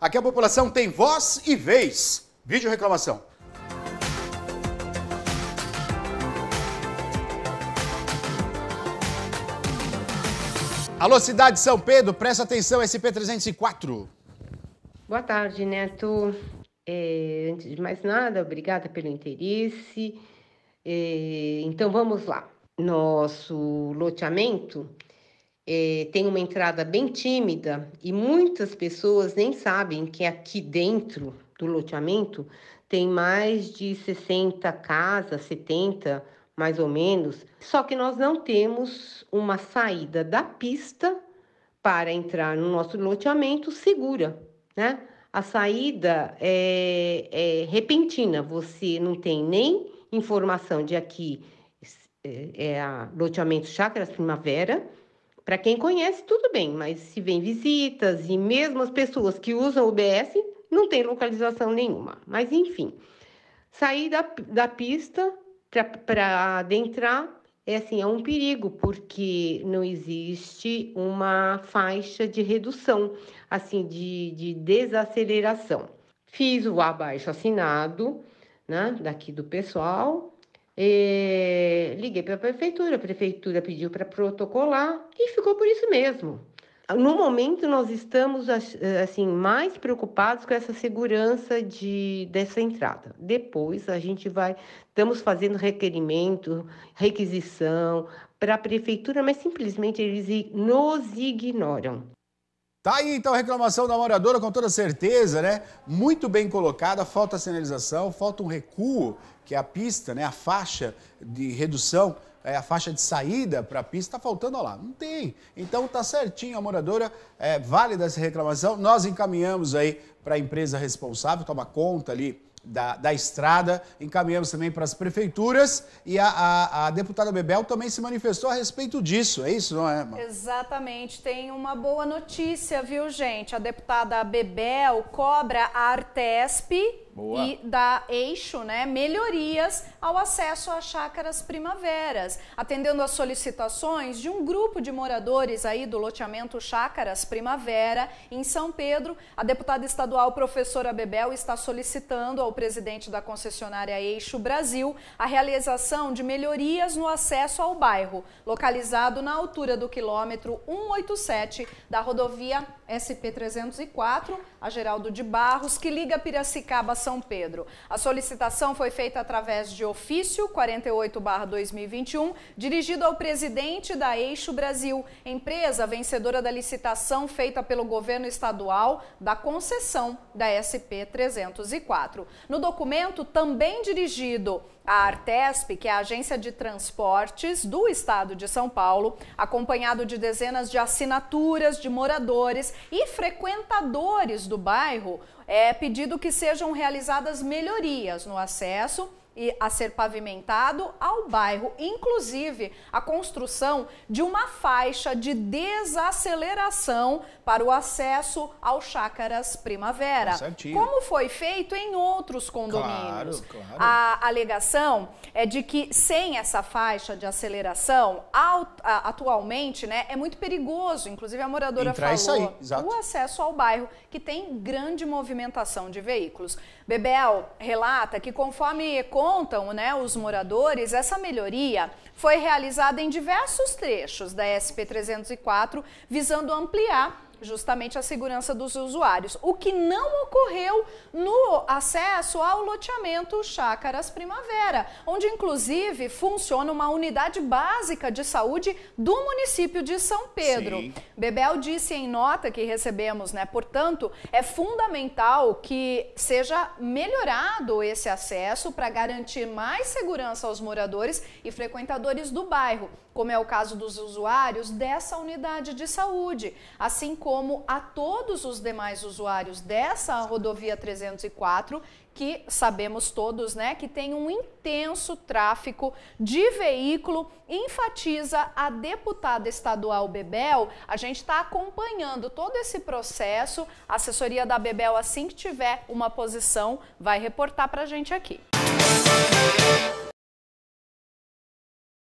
Aqui a população tem voz e vez. Vídeo reclamação. Alô, cidade de São Pedro, presta atenção, SP304. Boa tarde, Neto. É, antes de mais nada, obrigada pelo interesse. É, então, vamos lá. Nosso loteamento é, tem uma entrada bem tímida e muitas pessoas nem sabem que aqui dentro do loteamento tem mais de 60 casas, 70 mais ou menos, só que nós não temos uma saída da pista para entrar no nosso loteamento segura, né? A saída é, é repentina, você não tem nem informação de aqui é, é a loteamento Chácaras Primavera, para quem conhece, tudo bem, mas se vem visitas e mesmo as pessoas que usam o BS, não tem localização nenhuma. Mas enfim, sair da, da pista para adentrar é assim, é um perigo, porque não existe uma faixa de redução, assim, de, de desaceleração. Fiz o abaixo assinado, né, daqui do pessoal, e, eh, liguei para a prefeitura, a prefeitura pediu para protocolar e ficou por isso mesmo. No momento, nós estamos eh, assim mais preocupados com essa segurança de, dessa entrada. Depois, a gente vai, estamos fazendo requerimento, requisição para a prefeitura, mas simplesmente eles nos ignoram. Tá aí então a reclamação da moradora com toda certeza, né? Muito bem colocada, falta sinalização, falta um recuo, que é a pista, né? A faixa de redução, é a faixa de saída para a pista, tá faltando ó lá, não tem. Então tá certinho a moradora, é válida essa reclamação. Nós encaminhamos aí para a empresa responsável, toma conta ali da, da estrada, encaminhamos também para as prefeituras e a, a, a, deputada Bebel também se manifestou a respeito disso, é isso, não é? Irmã? Exatamente, tem uma boa notícia, viu gente? A deputada Bebel cobra a Artesp Boa. e da Eixo, né, melhorias ao acesso às chácaras primaveras, atendendo às solicitações de um grupo de moradores aí do loteamento Chácaras Primavera em São Pedro. A deputada estadual professora Bebel está solicitando ao presidente da concessionária Eixo Brasil a realização de melhorias no acesso ao bairro, localizado na altura do quilômetro 187 da rodovia SP-304, a Geraldo de Barros, que liga Piracicaba a São Pedro. A solicitação foi feita através de ofício 48-2021, dirigido ao presidente da Eixo Brasil, empresa vencedora da licitação feita pelo governo estadual da concessão da SP-304. No documento, também dirigido à Artesp, que é a agência de transportes do estado de São Paulo, acompanhado de dezenas de assinaturas de moradores e frequentadores do bairro, é pedido que sejam realizadas melhorias no acesso a ser pavimentado ao bairro, inclusive a construção de uma faixa de desaceleração para o acesso ao Chácaras Primavera. É como foi feito em outros condomínios. Claro, claro. A alegação é de que sem essa faixa de aceleração, atualmente, né, é muito perigoso. Inclusive a moradora Entrar falou o acesso ao bairro, que tem grande movimentação de veículos. Bebel relata que conforme apontam né, os moradores, essa melhoria foi realizada em diversos trechos da SP 304, visando ampliar justamente a segurança dos usuários, o que não ocorreu no acesso ao loteamento Chácaras Primavera, onde inclusive funciona uma unidade básica de saúde do município de São Pedro. Sim. Bebel disse em nota que recebemos, né? Portanto, é fundamental que seja melhorado esse acesso para garantir mais segurança aos moradores e frequentadores do bairro como é o caso dos usuários, dessa unidade de saúde, assim como a todos os demais usuários dessa rodovia 304 que sabemos todos, né, que tem um intenso tráfico de veículo, enfatiza a deputada estadual Bebel. A gente está acompanhando todo esse processo. A assessoria da Bebel, assim que tiver uma posição, vai reportar para a gente aqui. Música